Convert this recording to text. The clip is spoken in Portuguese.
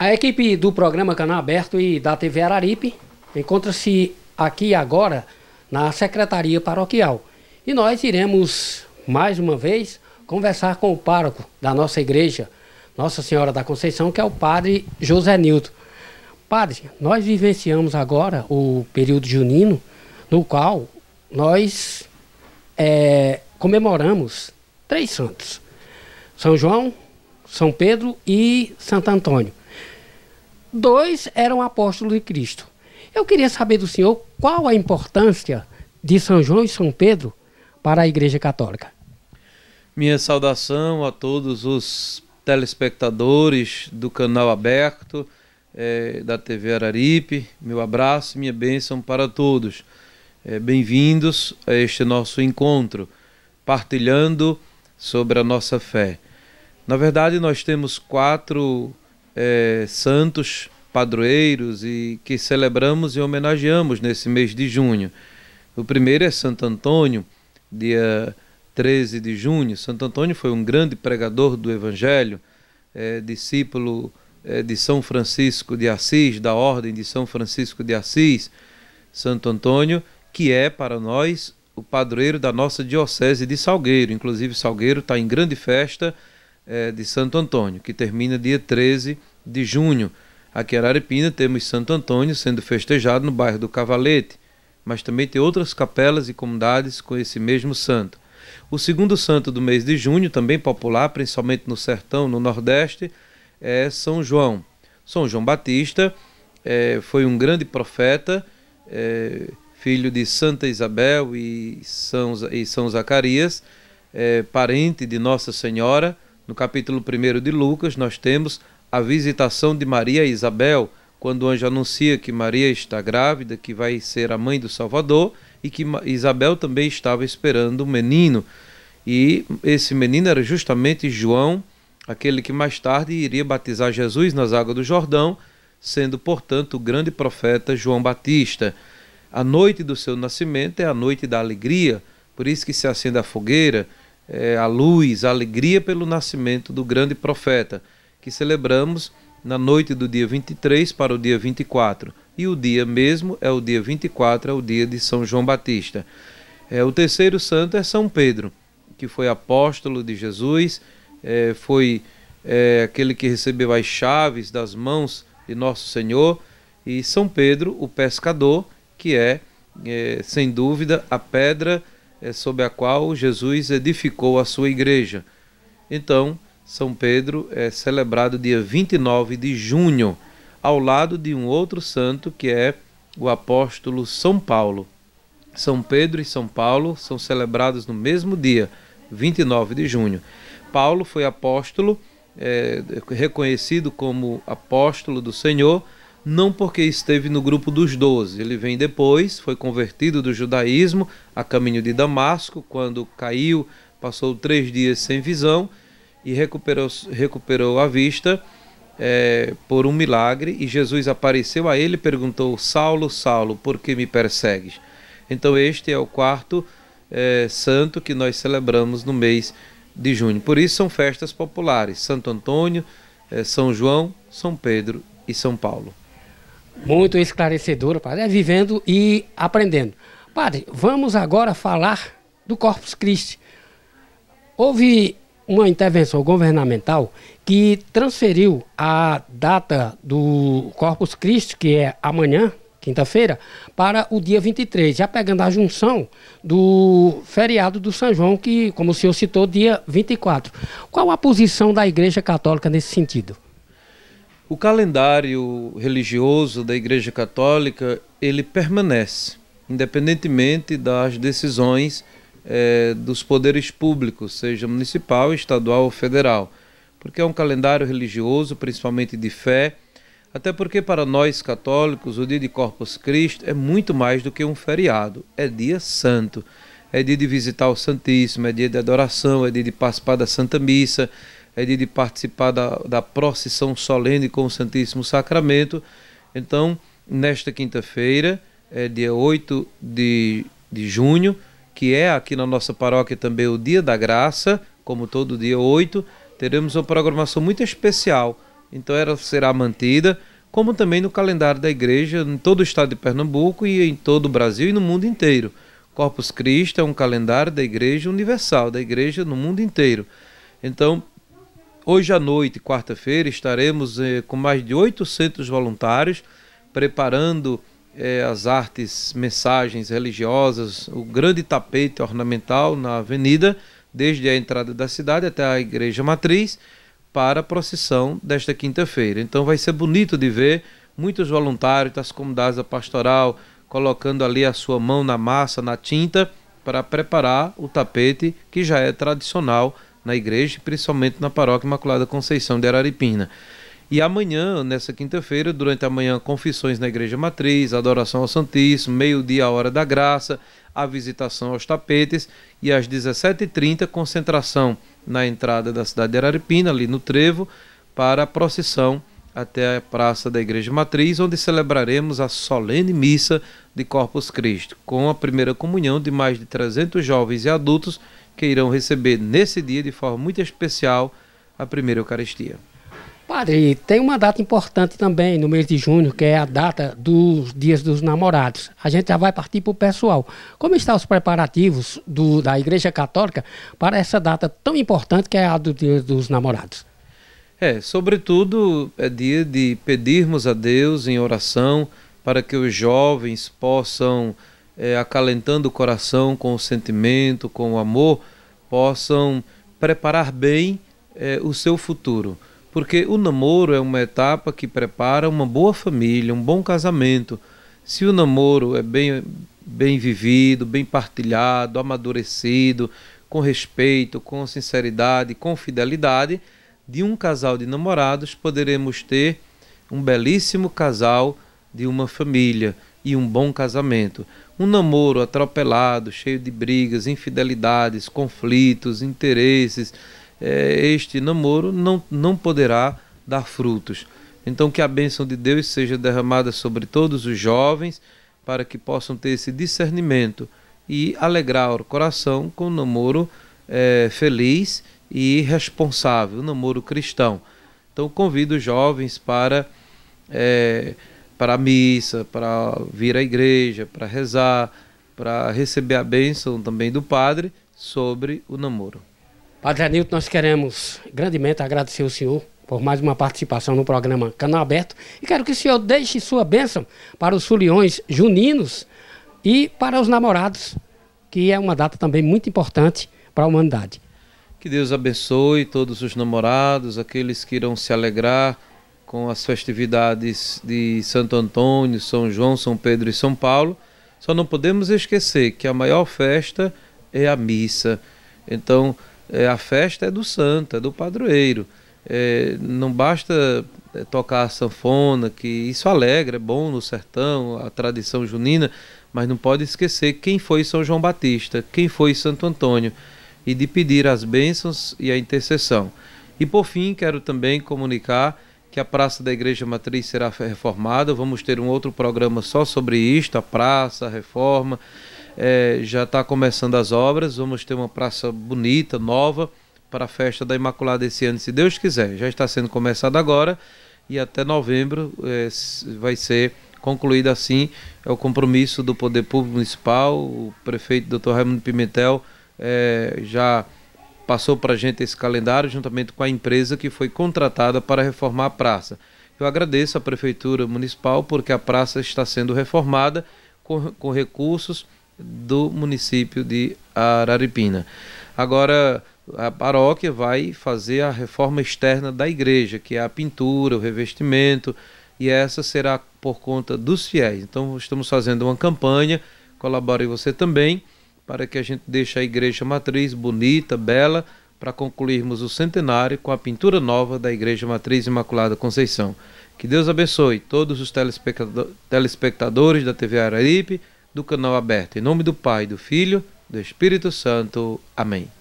A equipe do programa Canal Aberto e da TV Araripe encontra-se aqui agora na Secretaria Paroquial. E nós iremos, mais uma vez, conversar com o pároco da nossa igreja, Nossa Senhora da Conceição, que é o padre José Nilton. Padre, nós vivenciamos agora o período junino, no qual nós é, comemoramos três santos: São João, São Pedro e Santo Antônio dois eram apóstolos de Cristo. Eu queria saber do senhor qual a importância de São João e São Pedro para a Igreja Católica. Minha saudação a todos os telespectadores do canal aberto é, da TV Araripe. Meu abraço e minha bênção para todos. É, Bem-vindos a este nosso encontro, partilhando sobre a nossa fé. Na verdade, nós temos quatro é, santos padroeiros e que celebramos e homenageamos nesse mês de junho. O primeiro é Santo Antônio, dia 13 de junho. Santo Antônio foi um grande pregador do Evangelho, é, discípulo é, de São Francisco de Assis, da Ordem de São Francisco de Assis. Santo Antônio, que é para nós o padroeiro da nossa diocese de Salgueiro. Inclusive, Salgueiro está em grande festa é, de Santo Antônio, que termina dia 13 de de junho. Aqui em Araripina temos Santo Antônio sendo festejado no bairro do Cavalete, mas também tem outras capelas e comunidades com esse mesmo santo. O segundo santo do mês de junho, também popular, principalmente no sertão, no Nordeste, é São João. São João Batista é, foi um grande profeta, é, filho de Santa Isabel e São, e São Zacarias, é, parente de Nossa Senhora. No capítulo 1 de Lucas, nós temos a visitação de Maria e Isabel, quando o anjo anuncia que Maria está grávida, que vai ser a mãe do Salvador e que Isabel também estava esperando um menino. E esse menino era justamente João, aquele que mais tarde iria batizar Jesus nas águas do Jordão, sendo, portanto, o grande profeta João Batista. A noite do seu nascimento é a noite da alegria, por isso que se acende a fogueira, é, a luz, a alegria pelo nascimento do grande profeta que celebramos na noite do dia 23 para o dia 24. E o dia mesmo é o dia 24, é o dia de São João Batista. É, o terceiro santo é São Pedro, que foi apóstolo de Jesus, é, foi é, aquele que recebeu as chaves das mãos de Nosso Senhor, e São Pedro, o pescador, que é, é sem dúvida, a pedra é, sobre a qual Jesus edificou a sua igreja. Então, são Pedro é celebrado dia 29 de junho, ao lado de um outro santo que é o apóstolo São Paulo. São Pedro e São Paulo são celebrados no mesmo dia, 29 de junho. Paulo foi apóstolo, é, reconhecido como apóstolo do Senhor, não porque esteve no grupo dos doze. Ele vem depois, foi convertido do judaísmo a caminho de Damasco, quando caiu, passou três dias sem visão e recuperou, recuperou a vista é, por um milagre. E Jesus apareceu a ele e perguntou: Saulo, Saulo, por que me persegues? Então, este é o quarto é, santo que nós celebramos no mês de junho. Por isso, são festas populares: Santo Antônio, é, São João, São Pedro e São Paulo. Muito esclarecedor, padre. É vivendo e aprendendo. Padre, vamos agora falar do Corpus Christi. Houve uma intervenção governamental que transferiu a data do Corpus Christi, que é amanhã, quinta-feira, para o dia 23, já pegando a junção do feriado do São João, que, como o senhor citou, dia 24. Qual a posição da Igreja Católica nesse sentido? O calendário religioso da Igreja Católica, ele permanece, independentemente das decisões é, dos poderes públicos, seja municipal, estadual ou federal, porque é um calendário religioso, principalmente de fé, até porque para nós católicos o dia de Corpus Christi é muito mais do que um feriado, é dia santo, é dia de visitar o Santíssimo, é dia de adoração, é dia de participar da Santa Missa, é dia de participar da, da procissão solene com o Santíssimo Sacramento. Então, nesta quinta-feira, é dia 8 de, de junho, que é aqui na nossa paróquia também o Dia da Graça, como todo dia 8, teremos uma programação muito especial. Então ela será mantida, como também no calendário da igreja em todo o estado de Pernambuco e em todo o Brasil e no mundo inteiro. Corpus Christi é um calendário da igreja universal, da igreja no mundo inteiro. Então, hoje à noite, quarta-feira, estaremos eh, com mais de 800 voluntários preparando é, as artes, mensagens religiosas, o grande tapete ornamental na avenida, desde a entrada da cidade até a igreja matriz, para a procissão desta quinta-feira. Então vai ser bonito de ver muitos voluntários das comunidades da pastoral colocando ali a sua mão na massa, na tinta, para preparar o tapete que já é tradicional na igreja, principalmente na paróquia Imaculada Conceição de Araripina. E amanhã, nessa quinta-feira, durante a manhã, confissões na Igreja Matriz, adoração ao Santíssimo, meio-dia, a hora da graça, a visitação aos tapetes e às 17h30, concentração na entrada da cidade de Araripina, ali no Trevo, para a procissão até a Praça da Igreja Matriz, onde celebraremos a solene missa de Corpus Christi, com a primeira comunhão de mais de 300 jovens e adultos que irão receber nesse dia, de forma muito especial, a primeira Eucaristia. Padre, tem uma data importante também no mês de junho, que é a data dos Dias dos Namorados. A gente já vai partir para o pessoal. Como estão os preparativos do, da Igreja Católica para essa data tão importante que é a do Dia dos Namorados? É, sobretudo é dia de pedirmos a Deus em oração para que os jovens possam, é, acalentando o coração com o sentimento, com o amor, possam preparar bem é, o seu futuro porque o namoro é uma etapa que prepara uma boa família, um bom casamento. Se o namoro é bem, bem vivido, bem partilhado, amadurecido, com respeito, com sinceridade, com fidelidade, de um casal de namorados poderemos ter um belíssimo casal de uma família e um bom casamento. Um namoro atropelado, cheio de brigas, infidelidades, conflitos, interesses, é, este namoro não, não poderá dar frutos. Então, que a bênção de Deus seja derramada sobre todos os jovens, para que possam ter esse discernimento e alegrar o coração com um namoro é, feliz e responsável, um namoro cristão. Então, convido os jovens para, é, para a missa, para vir à igreja, para rezar, para receber a bênção também do Padre sobre o namoro. Padre Anilton, nós queremos grandemente agradecer o senhor por mais uma participação no programa Canal Aberto e quero que o senhor deixe sua bênção para os foliões juninos e para os namorados, que é uma data também muito importante para a humanidade. Que Deus abençoe todos os namorados, aqueles que irão se alegrar com as festividades de Santo Antônio, São João, São Pedro e São Paulo. Só não podemos esquecer que a maior festa é a missa. Então, é, a festa é do santo, é do padroeiro. É, não basta é, tocar a sanfona, que isso alegra, é bom no sertão, a tradição junina, mas não pode esquecer quem foi São João Batista, quem foi Santo Antônio, e de pedir as bênçãos e a intercessão. E por fim, quero também comunicar que a praça da Igreja Matriz será reformada. Vamos ter um outro programa só sobre isto, a praça, a reforma. É, já está começando as obras, vamos ter uma praça bonita, nova, para a festa da Imaculada esse ano, se Deus quiser. Já está sendo começada agora e até novembro é, vai ser concluída assim. É o compromisso do Poder Público Municipal, o prefeito Dr. Raimundo Pimentel é, já passou para a gente esse calendário, juntamente com a empresa que foi contratada para reformar a praça. Eu agradeço à Prefeitura Municipal porque a praça está sendo reformada com, com recursos do município de Araripina. Agora, a paróquia vai fazer a reforma externa da igreja, que é a pintura, o revestimento, e essa será por conta dos fiéis. Então, estamos fazendo uma campanha, colabore você também, para que a gente deixe a igreja matriz bonita, bela, para concluirmos o centenário com a pintura nova da Igreja Matriz Imaculada Conceição. Que Deus abençoe todos os telespectadores da TV Araripe do canal aberto. Em nome do Pai, do Filho, do Espírito Santo. Amém.